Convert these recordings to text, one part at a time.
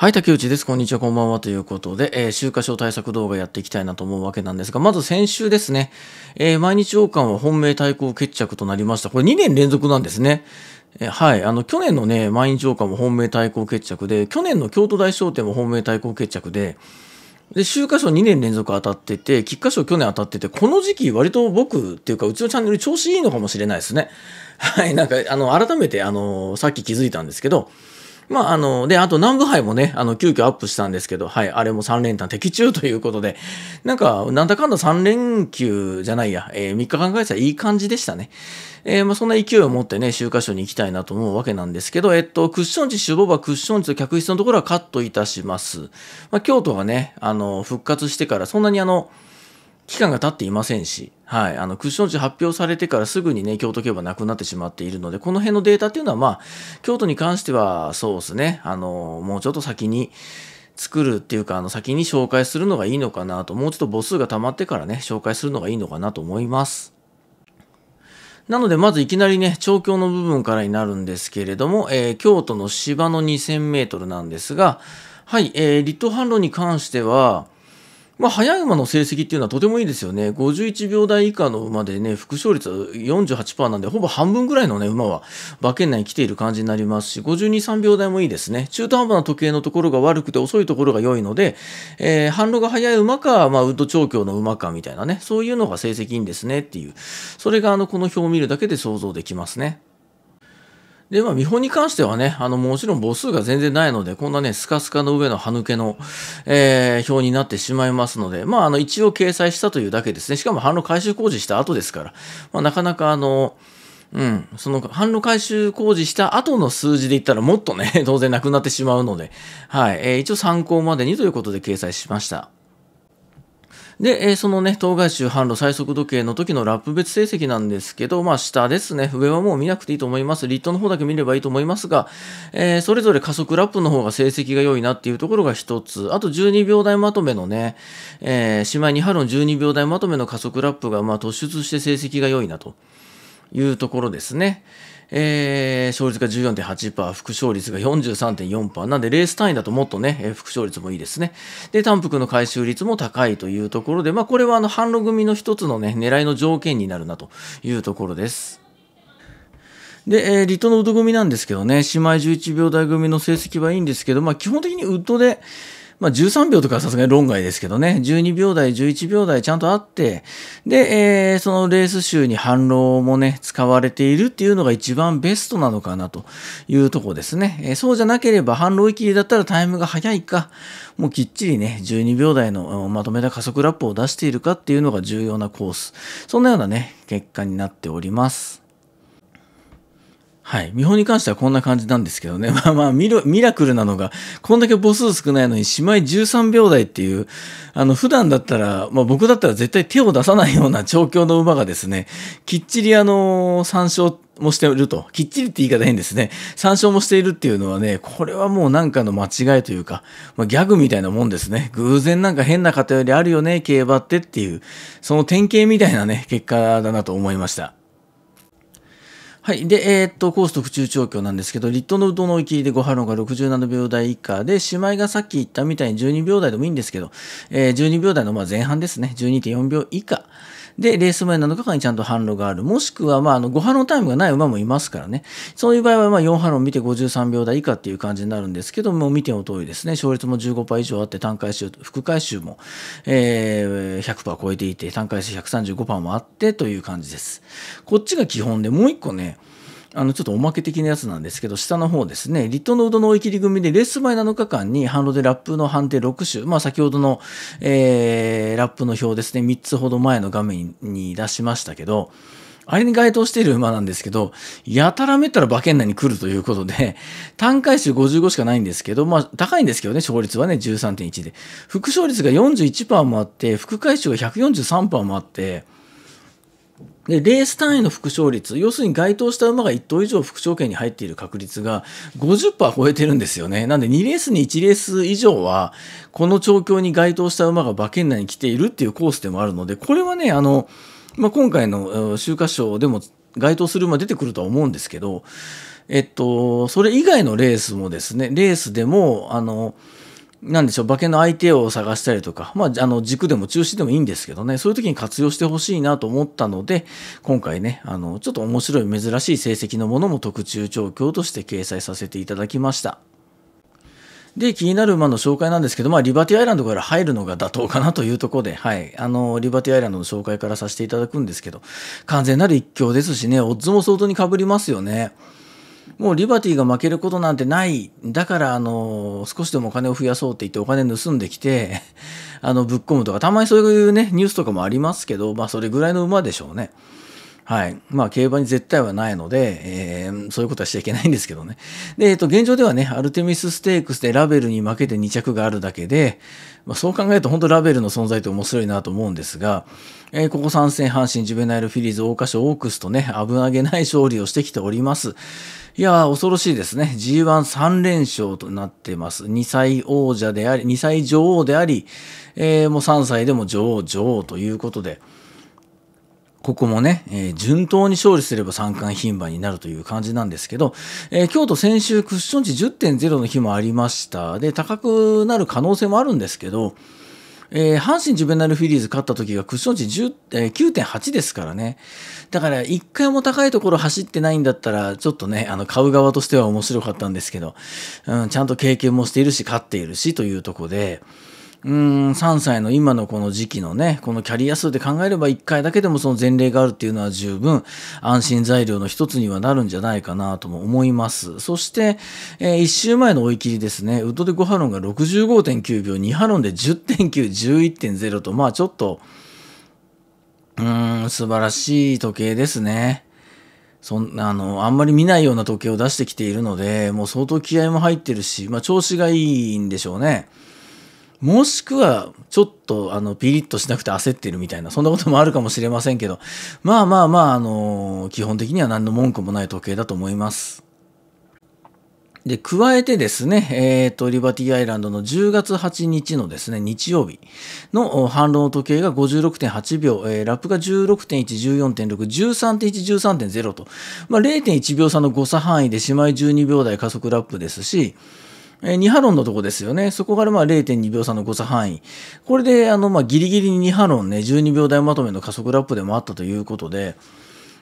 はい、竹内です。こんにちは、こんばんは。ということで、えー、週刊賞対策動画やっていきたいなと思うわけなんですが、まず先週ですね、えー、毎日王冠は本命対抗決着となりました。これ2年連続なんですね。えー、はい、あの、去年のね、毎日王冠も本命対抗決着で、去年の京都大商店も本命対抗決着で、で、週刊賞2年連続当たってて、菊花賞去年当たってて、この時期割と僕っていうか、うちのチャンネル調子いいのかもしれないですね。はい、なんか、あの、改めて、あの、さっき気づいたんですけど、まあ、あの、で、あと南部杯もね、あの、急遽アップしたんですけど、はい、あれも3連単的中ということで、なんか、なんだかんだ3連休じゃないや、えー、3日間ぐらいい感じでしたね。えー、まあ、そんな勢いを持ってね、集荷賞に行きたいなと思うわけなんですけど、えっと、クッション値、守護場、クッション値と客室のところはカットいたします。まあ、京都がね、あの、復活してから、そんなにあの、期間が経っていませんし、はい、あの、クッション値発表されてからすぐにね、京都競馬なくなってしまっているので、この辺のデータっていうのは、まあ、京都に関しては、そうですね、あの、もうちょっと先に、作るっていうか、あの、先に紹介するのがいいのかなと、もうちょっと母数が溜まってからね、紹介するのがいいのかなと思います。なので、まずいきなりね、調教の部分からになるんですけれども、えー、京都の芝の2000メートルなんですが、はい、えー、立東反路に関しては、まあ、早い馬の成績っていうのはとてもいいですよね。51秒台以下の馬でね、副勝率48%なんで、ほぼ半分ぐらいのね、馬は馬券内に来ている感じになりますし、52、3秒台もいいですね。中途半端な時計のところが悪くて遅いところが良いので、えー、反路が速い馬か、まあ、ウッド調教の馬かみたいなね、そういうのが成績いいんですねっていう、それがあの、この表を見るだけで想像できますね。で、まあ、見本に関してはね、あの、もちろん母数が全然ないので、こんなね、スカスカの上の歯抜けの、えー、表になってしまいますので、まあ、あの、一応掲載したというだけですね。しかも、反路改修工事した後ですから、まあ、なかなか、あの、うん、その販路回収工事した後の数字で言ったらもっとね、当然なくなってしまうので、はい、えー、一応参考までにということで掲載しました。で、えー、そのね、当該州販路最速時計の時のラップ別成績なんですけど、まあ下ですね。上はもう見なくていいと思います。リットの方だけ見ればいいと思いますが、えー、それぞれ加速ラップの方が成績が良いなっていうところが一つ。あと12秒台まとめのね、えー、しまいに春12秒台まとめの加速ラップが、まあ突出して成績が良いなというところですね。えー、勝率が14.8%、副勝率が43.4%、なんでレース単位だともっとね、えー、副勝率もいいですね。で、単服の回収率も高いというところで、まあ、これはあの、販路組の一つのね、狙いの条件になるなというところです。で、えー、リトのウッド組なんですけどね、姉妹11秒台組の成績はいいんですけど、まあ、基本的にウッドで、まあ、13秒とかはさすがに論外ですけどね、12秒台、11秒台ちゃんとあって、で、えー、そのレース集に反論もね、使われているっていうのが一番ベストなのかなというとこですね。えー、そうじゃなければ反論い切りだったらタイムが早いか、もうきっちりね、12秒台のまとめた加速ラップを出しているかっていうのが重要なコース。そんなようなね、結果になっております。はい。見本に関してはこんな感じなんですけどね。まあまあミラクルなのが、こんだけ母数少ないのに、姉妹13秒台っていう、あの、普段だったら、まあ僕だったら絶対手を出さないような調教の馬がですね、きっちりあのー、参照もしていると。きっちりって言い方変ですね。参照もしているっていうのはね、これはもうなんかの間違いというか、まあ、ギャグみたいなもんですね。偶然なんか変な偏りあるよね、競馬ってっていう、その典型みたいなね、結果だなと思いました。はい。で、えー、っと、コース特注調教なんですけど、リットのうどの池でご波論が67秒台以下で、姉妹がさっき言ったみたいに12秒台でもいいんですけど、えー、12秒台のまあ前半ですね、12.4秒以下。で、レース前7日間にちゃんと販路がある。もしくは、まあ、あの、5波論タイムがない馬もいますからね。そういう場合は、まあ、4波論見て53秒台以下っていう感じになるんですけども、見ての通りですね、勝率も15%以上あって、単回収、副回収も、えー、100%超えていて、単回収135%もあってという感じです。こっちが基本で、もう一個ね、あのちょっとおまけ的なやつなんですけど、下の方ですね、リットノードの追い切り組でレース前7日間に反路でラップの判定6種、まあ、先ほどの、えー、ラップの表ですね、3つほど前の画面に出しましたけど、あれに該当している馬なんですけど、やたらめったら馬券内に来るということで、単回数55しかないんですけど、まあ高いんですけどね、勝率はね、13.1で。副勝率が41%もあって、副回収が143%もあって、で、レース単位の副勝率、要するに該当した馬が1頭以上副賞券に入っている確率が50%超えてるんですよね。なんで2レースに1レース以上は、この調教に該当した馬が馬券内に来ているっていうコースでもあるので、これはね、あの、まあ、今回の秋華賞でも該当する馬出てくるとは思うんですけど、えっと、それ以外のレースもですね、レースでも、あの、なんでしょう、馬券の相手を探したりとか、まあ、あの、軸でも中止でもいいんですけどね、そういう時に活用してほしいなと思ったので、今回ね、あの、ちょっと面白い、珍しい成績のものも特注調教として掲載させていただきました。で、気になる馬の紹介なんですけど、まあ、リバティアイランドから入るのが妥当かなというところで、はい、あの、リバティアイランドの紹介からさせていただくんですけど、完全なる一強ですしね、オッズも相当に被りますよね。もうリバティが負けることなんてない、だからあの少しでもお金を増やそうって言ってお金盗んできて、あのぶっ込むとか、たまにそういうね、ニュースとかもありますけど、まあそれぐらいの馬でしょうね。はい。まあ、競馬に絶対はないので、えー、そういうことはしちゃいけないんですけどね。で、えっ、と、現状ではね、アルテミスステークスでラベルに負けて2着があるだけで、まあ、そう考えると本当ラベルの存在って面白いなと思うんですが、えー、ここ3戦、阪神、ジュベナイル、フィリーズ、桜花賞、オークスとね、危なげない勝利をしてきております。いや恐ろしいですね。G13 連勝となってます。2歳王者であり、2歳女王であり、えー、もう3歳でも女王、女王ということで、ここもね、えー、順当に勝利すれば三冠牝馬になるという感じなんですけど、えー、京都先週クッション値10.0の日もありました。で、高くなる可能性もあるんですけど、えー、阪神ジュベナルフィリーズ勝った時がクッション値えー、9.8ですからね。だから一回も高いところ走ってないんだったら、ちょっとね、あの、買う側としては面白かったんですけど、うん、ちゃんと経験もしているし、勝っているしというとこで、うん3歳の今のこの時期のねこのキャリア数で考えれば1回だけでもその前例があるっていうのは十分安心材料の一つにはなるんじゃないかなとも思いますそして、えー、1週前の追い切りですねウッドで5ハロンが65.9秒2ハロンで10.911.0とまあちょっとうん素晴らしい時計ですね。そんな、あの、あんまり見ないような時計を出してきているので、もう相当気合も入ってるし、まあ調子がいいんでしょうね。もしくは、ちょっと、あの、ピリッとしなくて焦ってるみたいな、そんなこともあるかもしれませんけど、まあまあまあ、あのー、基本的には何の文句もない時計だと思います。で、加えてですね、えっ、ー、と、リバティアイランドの10月8日のですね、日曜日の反論の時計が56.8秒、えー、ラップが16.1、14.6、13.1、13.0と、まあ、0.1秒差の誤差範囲でしまい12秒台加速ラップですし、えー、2波論のとこですよね。そこからまあ0.2秒差の誤差範囲。これで、あの、まあ、ギリギリに二波論ね、12秒台まとめの加速ラップでもあったということで、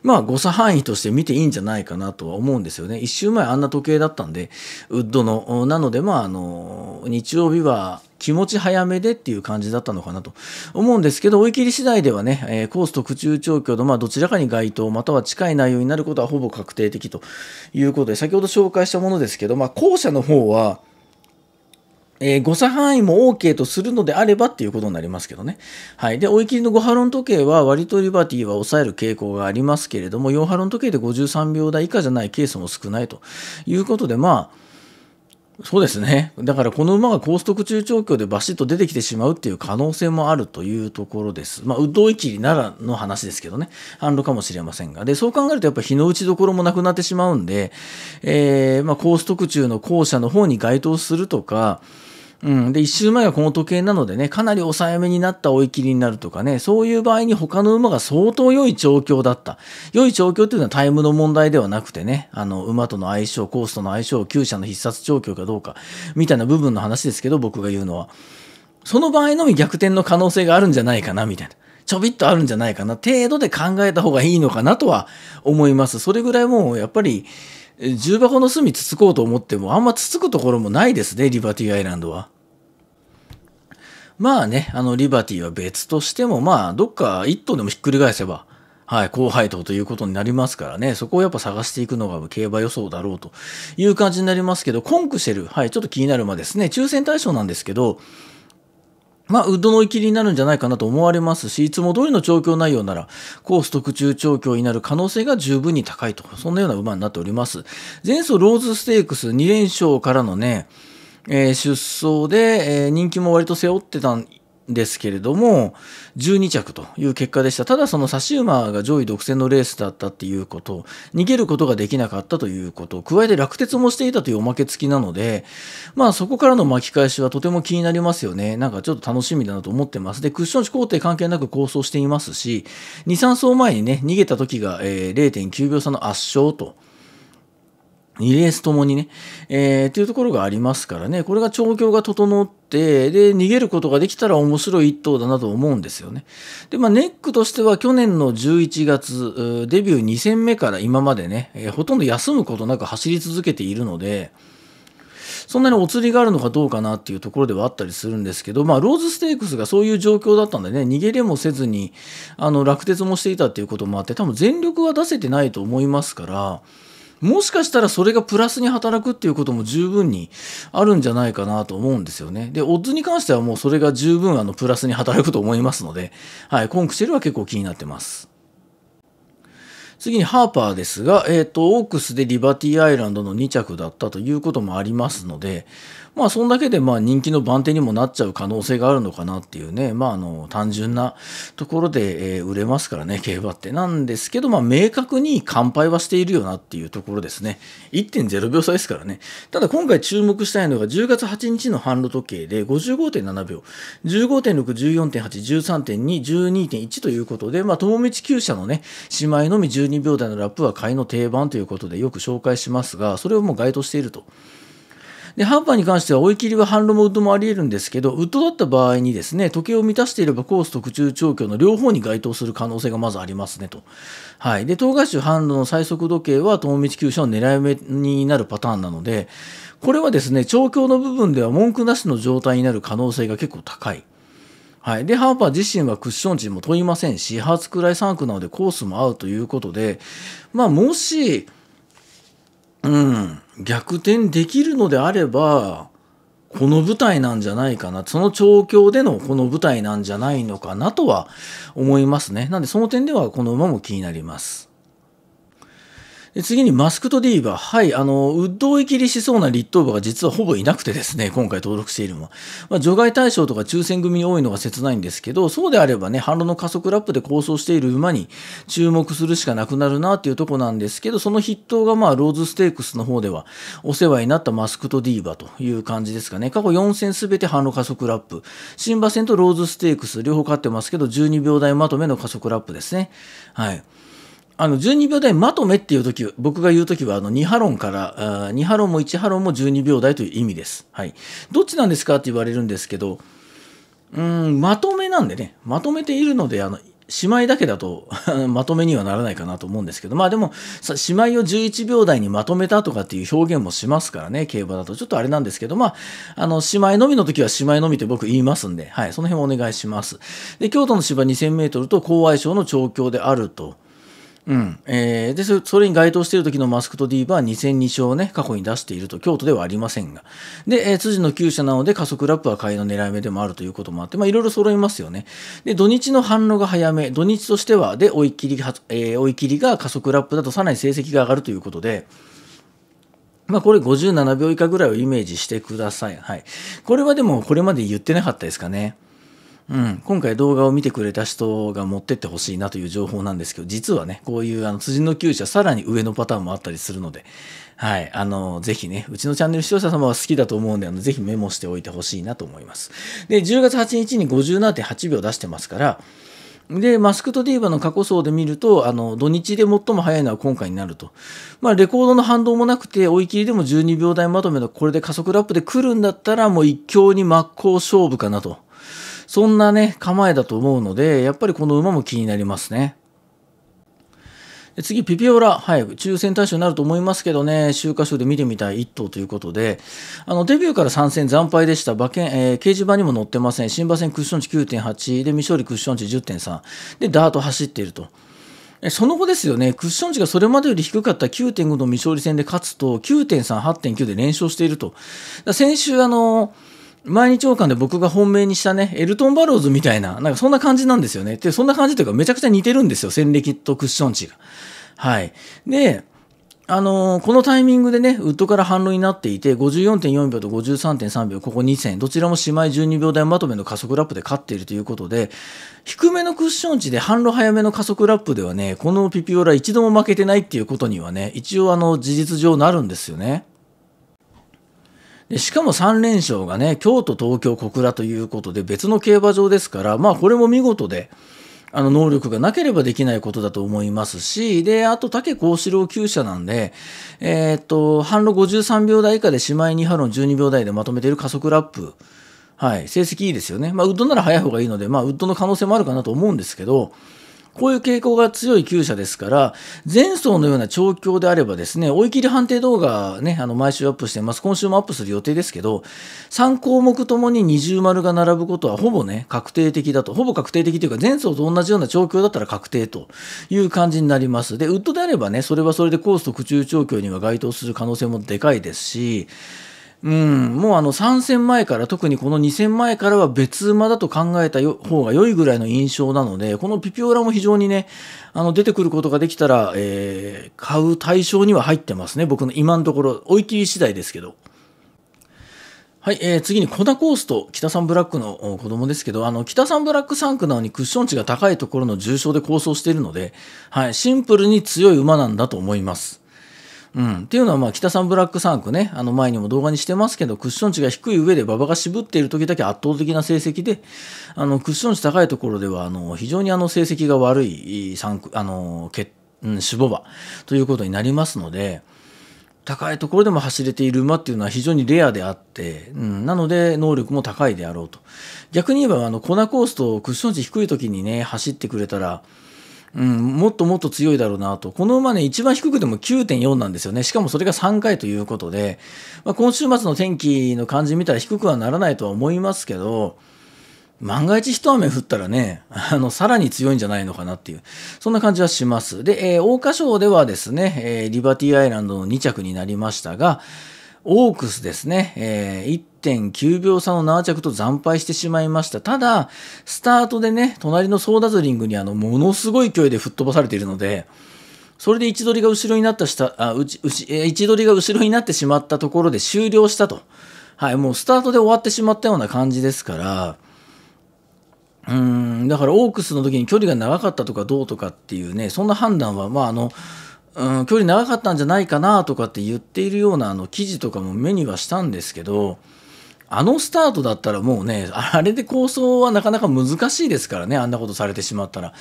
まあ、誤差範囲として見ていいんじゃないかなとは思うんですよね。一周前あんな時計だったんで、ウッドの。なので、まあ、あの、日曜日は気持ち早めでっていう感じだったのかなと思うんですけど、追い切り次第ではね、えー、コースと中長距離の、まあ、どちらかに該当、または近い内容になることはほぼ確定的ということで、先ほど紹介したものですけど、まあ、後者の方は、えー、誤差範囲も OK とするのであればっていうことになりますけどね。はい。で、追い切りの5波論時計は割とリバティは抑える傾向がありますけれども、4波論時計で53秒台以下じゃないケースも少ないということで、まあ、そうですね。だからこの馬が高速中長距離でバシッと出てきてしまうっていう可能性もあるというところです。まあ、ウッドイキならの話ですけどね。反路かもしれませんが。で、そう考えるとやっぱ日の打ちどころもなくなってしまうんで、えー、まあ、高速中の後者の方に該当するとか、うん、で1周前がこの時計なのでねかなり抑えめになった追い切りになるとかねそういう場合に他の馬が相当良い調教だった良い調教っていうのはタイムの問題ではなくてねあの馬との相性コースとの相性厩舎の必殺調教かどうかみたいな部分の話ですけど僕が言うのはその場合のみ逆転の可能性があるんじゃないかなみたいな。ちょびっとあるんじゃないかな程度で考えた方がいいのかなとは思います。それぐらいもうやっぱり重箱の隅つつこうと思っても、あんまつつくところもないですね、リバティアイランドは。まあね、あの、リバティは別としても、まあ、どっか1頭でもひっくり返せば、はい、高配当ということになりますからね、そこをやっぱ探していくのが競馬予想だろうという感じになりますけど、コンクシェル、はい、ちょっと気になる馬ですね、抽選対象なんですけど、まあ、ウッドのいきりになるんじゃないかなと思われますし、いつも通りの調教内容なら、コース特注調教になる可能性が十分に高いと、そんなような馬になっております。前走ローズステークス2連勝からのね、えー、出走で、えー、人気も割と背負ってたですけれども、12着という結果でした。ただその差し馬が上位独占のレースだったっていうこと、逃げることができなかったということ、加えて落鉄もしていたというおまけ付きなので、まあそこからの巻き返しはとても気になりますよね。なんかちょっと楽しみだなと思ってます。で、クッション値工程関係なく構想していますし、2、3走前にね、逃げた時が、え0.9秒差の圧勝と。2レースともにね、えー、っていうところがありますからね、これが調教が整って、で、逃げることができたら面白い一頭だなと思うんですよね。で、まあ、ネックとしては去年の11月、デビュー2戦目から今までね、えー、ほとんど休むことなく走り続けているので、そんなにお釣りがあるのかどうかなっていうところではあったりするんですけど、まあ、ローズステークスがそういう状況だったんでね、逃げれもせずに、あの、落鉄もしていたっていうこともあって、多分全力は出せてないと思いますから、もしかしたらそれがプラスに働くっていうことも十分にあるんじゃないかなと思うんですよね。で、オッズに関してはもうそれが十分あのプラスに働くと思いますので、はい、コンクシェルは結構気になってます。次にハーパーですが、えっ、ー、と、オークスでリバティアイランドの2着だったということもありますので、まあ、そんだけでまあ人気の番手にもなっちゃう可能性があるのかなっていうね、まあ、あの単純なところで、え売れますからね、競馬って。なんですけど、まあ、明確に完敗はしているよなっていうところですね。1.0秒差ですからね。ただ今回注目したいのが10月8日の販路時計で55.7秒、15.6、14.8、13.2、12.1ということで、まあ、友道旧車のね、姉妹のみ12秒台のラップは買いの定番ということでよく紹介しますが、それをもう該当していると。で、ハンパに関しては追い切りは反論もウッドもあり得るんですけど、ウッドだった場合にですね、時計を満たしていればコース特注調教の両方に該当する可能性がまずありますねと。はい。で、東海州反論の最速時計は、友道急車の狙い目になるパターンなので、これはですね、調教の部分では文句なしの状態になる可能性が結構高い。はい、でハーパー自身はクッション値も問いませんしハーツくらい3区なのでコースも合うということでまあもしうん逆転できるのであればこの舞台なんじゃないかなその調教でのこの舞台なんじゃないのかなとは思いますねなんでその点ではこの馬も気になりますで次にマスクとディーバはい、あの、ウッドを生きりしそうな立党部が実はほぼいなくてですね、今回登録しているのは。まあ、除外対象とか抽選組に多いのが切ないんですけど、そうであればね、反論の加速ラップで構想している馬に注目するしかなくなるなっていうとこなんですけど、その筆頭がまあ、ローズステークスの方では、お世話になったマスクとディーバという感じですかね。過去4戦すべて反論加速ラップ。新馬戦とローズステークス、両方勝ってますけど、12秒台まとめの加速ラップですね。はい。あの12秒台まとめっていう時僕が言う時はあの2波論から2波論も1波論も12秒台という意味です。はい、どっちなんですかって言われるんですけどうんまとめなんでねまとめているのであの姉妹だけだと まとめにはならないかなと思うんですけどまあでも姉妹を11秒台にまとめたとかっていう表現もしますからね競馬だとちょっとあれなんですけどまああの姉妹のみの時は姉妹のみって僕言いますんではいその辺お願いします。で京都の芝2 0 0 0ルと高愛称の調教であると。うんえー、でそれに該当している時のマスクとディーバは2 0 0 2勝を、ね、過去に出していると、京都ではありませんが、でえー、辻の厩舎なので加速ラップは買いの狙い目でもあるということもあって、まいろいろ揃いますよね。で土日の反応が早め、土日としてはで追い切り,、えー、追い切りが加速ラップだとさらに成績が上がるということで、まあこれ57秒以下ぐらいをイメージしてください。はい。これはでもこれまで言ってなかったですかね。うん、今回動画を見てくれた人が持ってってほしいなという情報なんですけど、実はね、こういうあの辻の厩舎、さらに上のパターンもあったりするので、はい、あの、ぜひね、うちのチャンネル視聴者様は好きだと思うんで、あの、ぜひメモしておいてほしいなと思います。で、10月8日に57.8秒出してますから、で、マスクとディーバの過去層で見ると、あの、土日で最も早いのは今回になると。まあ、レコードの反動もなくて、追い切りでも12秒台まとめのこれで加速ラップで来るんだったら、もう一強に真っ向勝負かなと。そんなね、構えだと思うので、やっぱりこの馬も気になりますね。次、ピピオラ、はい、抽選対象になると思いますけどね、週刊賞で見てみたい1頭ということで、あのデビューから参戦惨敗でした、馬券、えー、掲示板にも載ってません、新馬戦クッション値9.8、で未勝利クッション値10.3、で、ダート走っていると。その後ですよね、クッション値がそれまでより低かった9.5の未勝利戦で勝つと、9.3、8.9で連勝していると。先週、あのー毎日王冠で僕が本命にしたね、エルトン・バローズみたいな、なんかそんな感じなんですよね。で、そんな感じというかめちゃくちゃ似てるんですよ、戦歴とクッション値が。はい。で、あのー、このタイミングでね、ウッドから反論になっていて、54.4秒と53.3秒、ここ2戦、どちらも姉妹12秒台まとめの加速ラップで勝っているということで、低めのクッション値で反論早めの加速ラップではね、このピピオラ一度も負けてないっていうことにはね、一応あの、事実上なるんですよね。でしかも3連勝がね、京都、東京、小倉ということで、別の競馬場ですから、まあ、これも見事で、あの能力がなければできないことだと思いますし、で、あと、竹幸四郎厩舎なんで、えー、っと、半路53秒台以下で姉妹2波論12秒台でまとめている加速ラップ。はい、成績いいですよね。まあ、ウッドなら早い方がいいので、まあ、ウッドの可能性もあるかなと思うんですけど、こういう傾向が強い厩舎ですから、前走のような調教であればですね、追い切り判定動画ね、あの、毎週アップしてます。今週もアップする予定ですけど、3項目ともに二重丸が並ぶことはほぼね、確定的だと。ほぼ確定的というか、前走と同じような調教だったら確定という感じになります。で、ウッドであればね、それはそれでコースと空中調教には該当する可能性もでかいですし、うん、もうあの3戦前から、特にこの2戦前からは別馬だと考えた方が良いぐらいの印象なので、このピピオラも非常にね、あの出てくることができたら、えー、買う対象には入ってますね、僕の今のところ、追い切り次第ですけど。はい、えー、次にコダコースと北三ブラックの子供ですけど、あの、北三ブラック3区なのにクッション値が高いところの重傷で構想しているので、はい、シンプルに強い馬なんだと思います。うん、っていうのは、まあ、北三ブラック3区ね、あの前にも動画にしてますけど、クッション値が低い上で馬場が渋っている時だけ圧倒的な成績で、あのクッション値高いところでは、あの非常にあの成績が悪い3区、あの、けうん、脂肪馬ということになりますので、高いところでも走れている馬っていうのは非常にレアであって、うん、なので能力も高いであろうと。逆に言えば、あの、コナコースとクッション値低い時にね、走ってくれたら、うん、もっともっと強いだろうなと、この馬ね、一番低くても9.4なんですよね、しかもそれが3回ということで、まあ、今週末の天気の感じ見たら低くはならないとは思いますけど、万が一一雨降ったらね、あの、さらに強いんじゃないのかなっていう、そんな感じはします。で、えー、桜花賞ではですね、えー、リバティアイランドの2着になりましたが、オークスですね、えー、1.9秒差の7着と惨敗してしまいました。ただ、スタートでね、隣のソーダズリングにあの、ものすごい勢いで吹っ飛ばされているので、それで位置取りが後ろになったしたあうちうち、えー、位置取りが後ろになってしまったところで終了したと。はい、もうスタートで終わってしまったような感じですから、うん、だからオークスの時に距離が長かったとかどうとかっていうね、そんな判断は、まああの、うん、距離長かったんじゃないかなとかって言っているようなあの記事とかも目にはしたんですけど、あのスタートだったらもうね、あれで構想はなかなか難しいですからね、あんなことされてしまったら。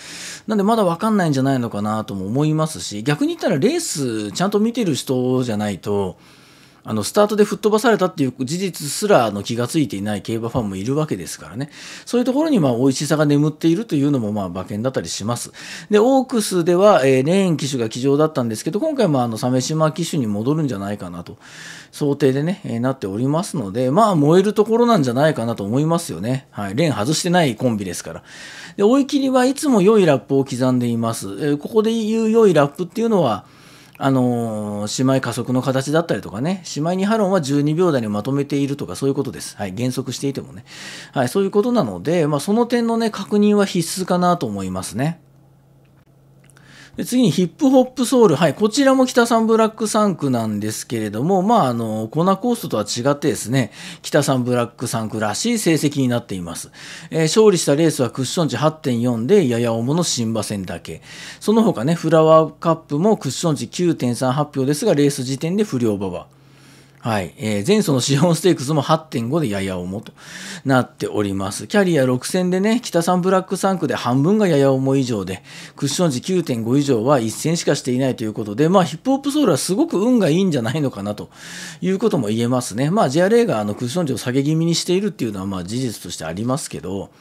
なんでまだわかんないんじゃないのかなとも思いますし、逆に言ったらレースちゃんと見てる人じゃないと、あのスタートで吹っ飛ばされたっていう事実すらあの気が付いていない競馬ファンもいるわけですからね、そういうところにまあ美味しさが眠っているというのもまあ馬券だったりします。で、オークスでは、えー、レーン機種が騎乗だったんですけど、今回もあの鮫島機種に戻るんじゃないかなと、想定でね、えー、なっておりますので、まあ燃えるところなんじゃないかなと思いますよね。はい、レーン外してないコンビですから。で、追い切りはいつも良いラップを刻んでいます。えー、ここで言う良いラップっていうのは、あのー、姉妹加速の形だったりとかね、姉妹2波論は12秒台にまとめているとか、そういうことです。はい、減速していてもね。はい、そういうことなので、まあ、その点のね、確認は必須かなと思いますね。で次にヒップホップソウル。はい。こちらも北三ブラックサンクなんですけれども、まあ、あの、コナコーストとは違ってですね、北三ブラックサンクらしい成績になっています。えー、勝利したレースはクッション値8.4で、やや重の新馬戦だけ。その他ね、フラワーカップもクッション値9 3発表ですが、レース時点で不良馬場。はい。えー、前走のシオンステークスも8.5でやや重となっております。キャリア6戦でね、北三ブラック3区で半分がやや重以上で、クッション時9.5以上は1戦しかしていないということで、まあヒップホップソウルはすごく運がいいんじゃないのかなということも言えますね。まあ JRA があのクッション時を下げ気味にしているっていうのはまあ事実としてありますけど、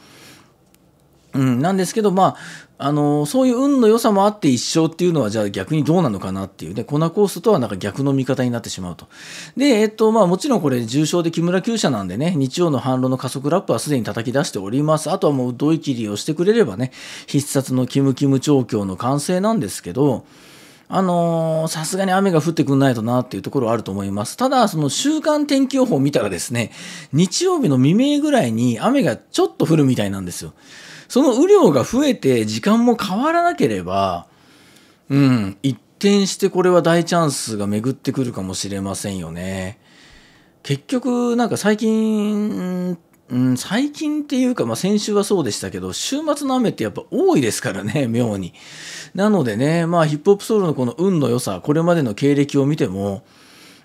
うん、なんですけど、まあ、あのそういう運の良さもあって一生っていうのはじゃあ逆にどうなのかなっていうね、ココースとはなんか逆の見方になってしまうと。で、えっと、まあもちろんこれ重症で木村厩舎なんでね、日曜の反論の加速ラップはすでに叩き出しております。あとはもうドイ切りをしてくれればね、必殺のキムキム調教の完成なんですけど、あのさすがに雨が降ってくんないとなっていうところはあると思います。ただ、その週間天気予報を見たらですね、日曜日の未明ぐらいに雨がちょっと降るみたいなんですよ。その雨量が増えて時間も変わらなければ、うん、一転してこれは大チャンスが巡ってくるかもしれませんよね。結局、なんか最近、うん、最近っていうか、まあ、先週はそうでしたけど、週末の雨ってやっぱ多いですからね、妙に。なのでね、まあ、ヒップホップソウルのこの運の良さ、これまでの経歴を見ても、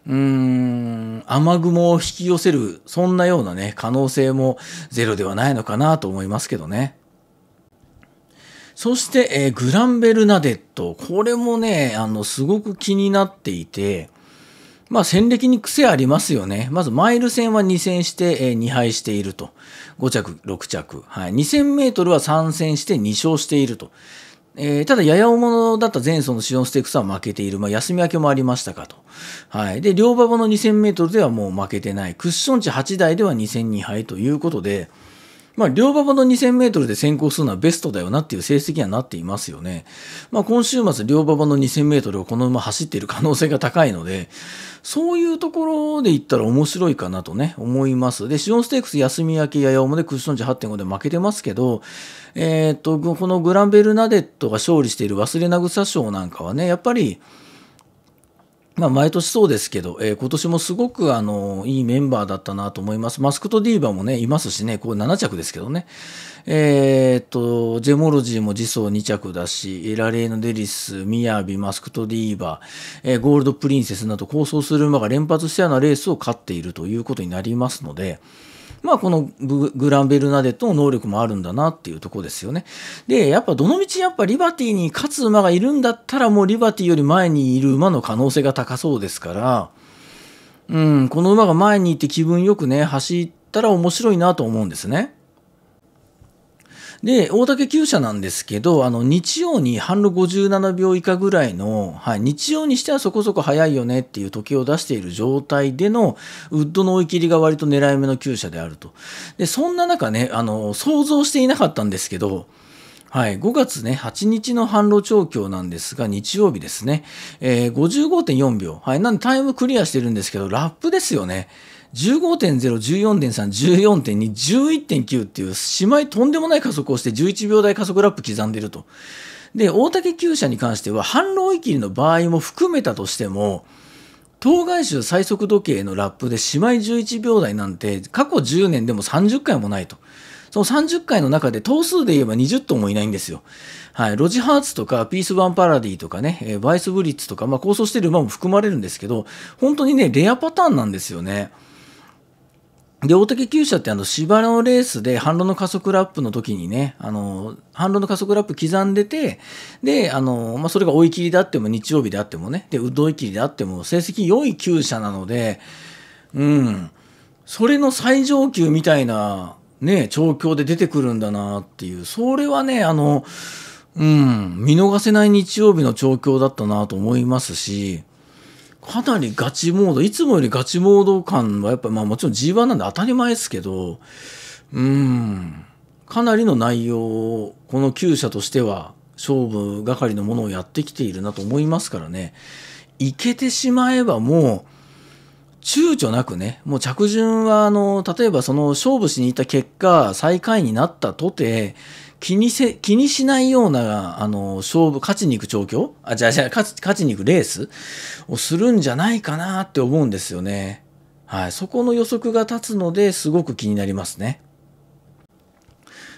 うーん、雨雲を引き寄せる、そんなようなね、可能性もゼロではないのかなと思いますけどね。そして、えー、グランベルナデット。これもね、あの、すごく気になっていて、まあ、戦歴に癖ありますよね。まず、マイル戦は2戦して、えー、2敗していると。5着、6着。はい。2000メートルは3戦して2勝していると。えー、ただ、やや重だった前走のシオンステークスは負けている。まあ、休み明けもありましたかと。はい。で、両馬場の2000メートルではもう負けてない。クッション値8台では2戦2敗ということで、まあ、両馬場の2000メートルで先行するのはベストだよなっていう成績にはなっていますよね。まあ、今週末、両馬場の2000メートルをこの馬走っている可能性が高いので、そういうところで言ったら面白いかなとね、思います。で、シオンステークス休み明け、やや重でクッション値8.5で負けてますけど、えー、っと、このグランベルナデットが勝利している忘れな草賞なんかはね、やっぱり、まあ、毎年そうですけど、えー、今年もすごくあのいいメンバーだったなと思います。マスクとディーバもね、いますしね、こう7着ですけどね。えー、っと、ジェモロジーも次走2着だし、ラレーヌ・デリス、ミヤビ、マスクとディーバ、えー、ゴールド・プリンセスなど構想する馬が連発したようなレースを勝っているということになりますので、まあ、このグランベルナデットの能力もあるんだなっていうとこですよね。で、やっぱどの道やっぱリバティに勝つ馬がいるんだったらもうリバティより前にいる馬の可能性が高そうですから、うん、この馬が前に行って気分よくね、走ったら面白いなと思うんですね。で、大竹厩舎なんですけど、あの、日曜に半路57秒以下ぐらいの、はい、日曜にしてはそこそこ早いよねっていう時計を出している状態での、ウッドの追い切りが割と狙い目の厩舎であると。で、そんな中ね、あの、想像していなかったんですけど、はい、5月ね、8日の半路調教なんですが、日曜日ですね、えー、55.4秒。はい、なんでタイムクリアしてるんですけど、ラップですよね。15.0、14.3、14.2、11.9っていうしまいとんでもない加速をして11秒台加速ラップ刻んでいると。で、大竹厩車に関しては反論域の場合も含めたとしても、当該種最速時計のラップでしまい11秒台なんて過去10年でも30回もないと。その30回の中で頭数で言えば20頭もいないんですよ。はい。ロジハーツとか、ピース・ワン・パラディとかね、えー、バイス・ブリッツとか、まあ、構想してる馬も含まれるんですけど、本当にね、レアパターンなんですよね。で、大竹厩舎ってあの芝のレースで反論の加速ラップの時にね、あの、反論の加速ラップ刻んでて、で、あの、まあ、それが追い切りであっても日曜日であってもね、で、うどい切りであっても成績良い厩舎なので、うん、それの最上級みたいな、ね、調教で出てくるんだなっていう、それはね、あの、うん、見逃せない日曜日の調教だったなと思いますし、かなりガチモード、いつもよりガチモード感はやっぱ、まあもちろん G1 なんで当たり前ですけど、うん、かなりの内容を、この旧社としては、勝負係のものをやってきているなと思いますからね、いけてしまえばもう、躊躇なくね、もう着順は、あの、例えばその勝負しに行った結果、最下位になったとて、気にせ気にしないようなあの勝負勝ちに行く調教あじゃあじゃあ勝ち勝ちに行くレースをするんじゃないかなって思うんですよね。はい、そこの予測が立つのですごく気になりますね。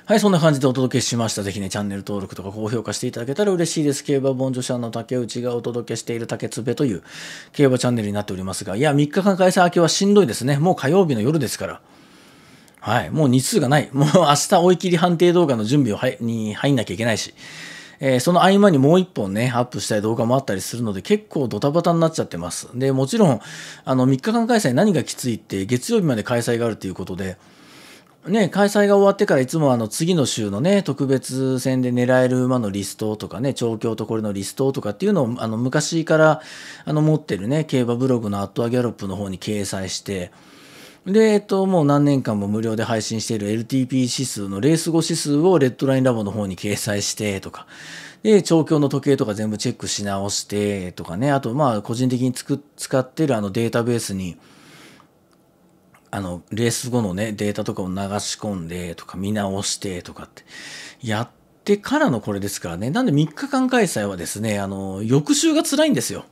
はい、そんな感じでお届けしました。ぜひね、チャンネル登録とか高評価していただけたら嬉しいです。競馬本助者の竹内がお届けしている竹つべという競馬チャンネルになっておりますが、いや、3日間開催明けはしんどいですね。もう火曜日の夜ですから。はい。もう日数がない。もう 明日追い切り判定動画の準備をはに入んなきゃいけないし、えー、その合間にもう一本ね、アップしたい動画もあったりするので、結構ドタバタになっちゃってます。で、もちろん、あの、3日間開催何がきついって、月曜日まで開催があるということで、ね、開催が終わってからいつもあの次の週のね、特別戦で狙える馬のリストとかね、調教とこれのリストとかっていうのをあの昔からあの持ってるね、競馬ブログのアットアギャロップの方に掲載して、で、えっと、もう何年間も無料で配信している LTP 指数のレース後指数をレッドラインラボの方に掲載してとか、で、調教の時計とか全部チェックし直してとかね、あと、まあ、個人的につく使ってるあのデータベースに、あの、レース後のね、データとかを流し込んでとか、見直してとかって、やってからのこれですからね。なんで3日間開催はですね、あの、翌週が辛いんですよ。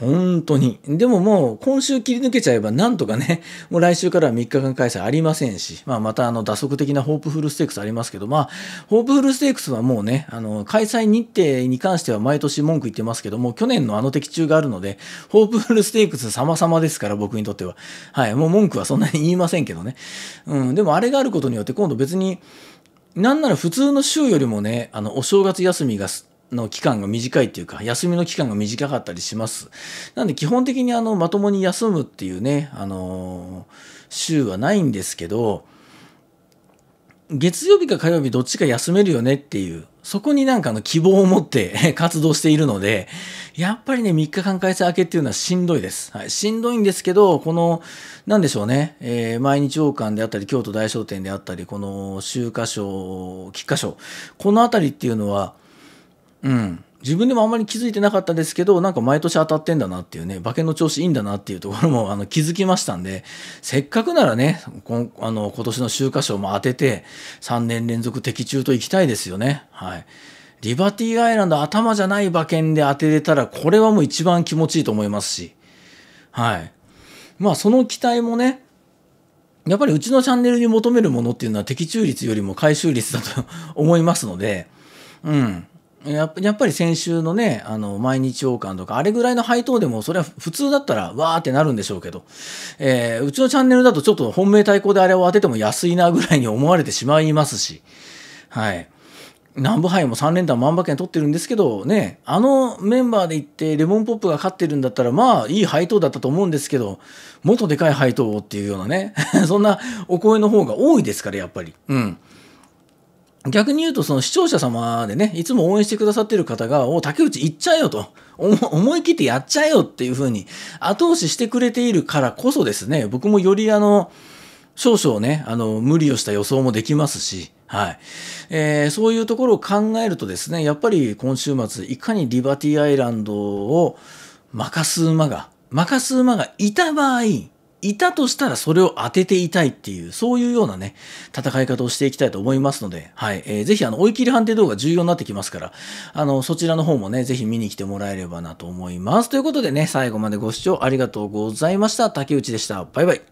本当に。でももう今週切り抜けちゃえばなんとかね、もう来週からは3日間開催ありませんし、まあまたあの打足的なホープフルステークスありますけど、まあ、ホープフルステークスはもうね、あの、開催日程に関しては毎年文句言ってますけども、去年のあの的中があるので、ホープフルステークス様々ですから僕にとっては。はい、もう文句はそんなに言いませんけどね。うん、でもあれがあることによって今度別に、なんなら普通の週よりもね、あの、お正月休みがの期間が短いっていうか、休みの期間が短かったりします。なんで基本的にあの、まともに休むっていうね、あのー、週はないんですけど、月曜日か火曜日どっちか休めるよねっていう、そこになんかの希望を持って 活動しているので、やっぱりね、3日間開催明けっていうのはしんどいです。はい、しんどいんですけど、この、なんでしょうね、えー、毎日王冠であったり、京都大商店であったり、この、秋華賞、菊花賞、このあたりっていうのは、うん、自分でもあんまり気づいてなかったですけど、なんか毎年当たってんだなっていうね、馬券の調子いいんだなっていうところもあの気づきましたんで、せっかくならね、こあの今年の秋華賞も当てて、3年連続的中といきたいですよね。はい。リバティアイランド頭じゃない馬券で当てれたら、これはもう一番気持ちいいと思いますし、はい。まあその期待もね、やっぱりうちのチャンネルに求めるものっていうのは的中率よりも回収率だと思いますので、うん。やっぱり先週のね、あの、毎日王冠とか、あれぐらいの配当でも、それは普通だったら、わーってなるんでしょうけど、えー、うちのチャンネルだとちょっと本命対抗であれを当てても安いなぐらいに思われてしまいますし、はい。南部杯も3連単万馬券取ってるんですけど、ね、あのメンバーで行ってレモンポップが勝ってるんだったら、まあいい配当だったと思うんですけど、もっとでかい配当をっていうようなね、そんなお声の方が多いですから、やっぱり。うん。逆に言うと、その視聴者様でね、いつも応援してくださってる方が、お竹内行っちゃえよと、思い切ってやっちゃえよっていう風に後押ししてくれているからこそですね、僕もよりあの、少々ね、あの、無理をした予想もできますし、はい。えー、そういうところを考えるとですね、やっぱり今週末、いかにリバティアイランドを任す馬が、任す馬がいた場合、いたとしたらそれを当てていたいっていう、そういうようなね、戦い方をしていきたいと思いますので、はい。えー、ぜひ、あの、追い切り判定動画重要になってきますから、あの、そちらの方もね、ぜひ見に来てもらえればなと思います。ということでね、最後までご視聴ありがとうございました。竹内でした。バイバイ。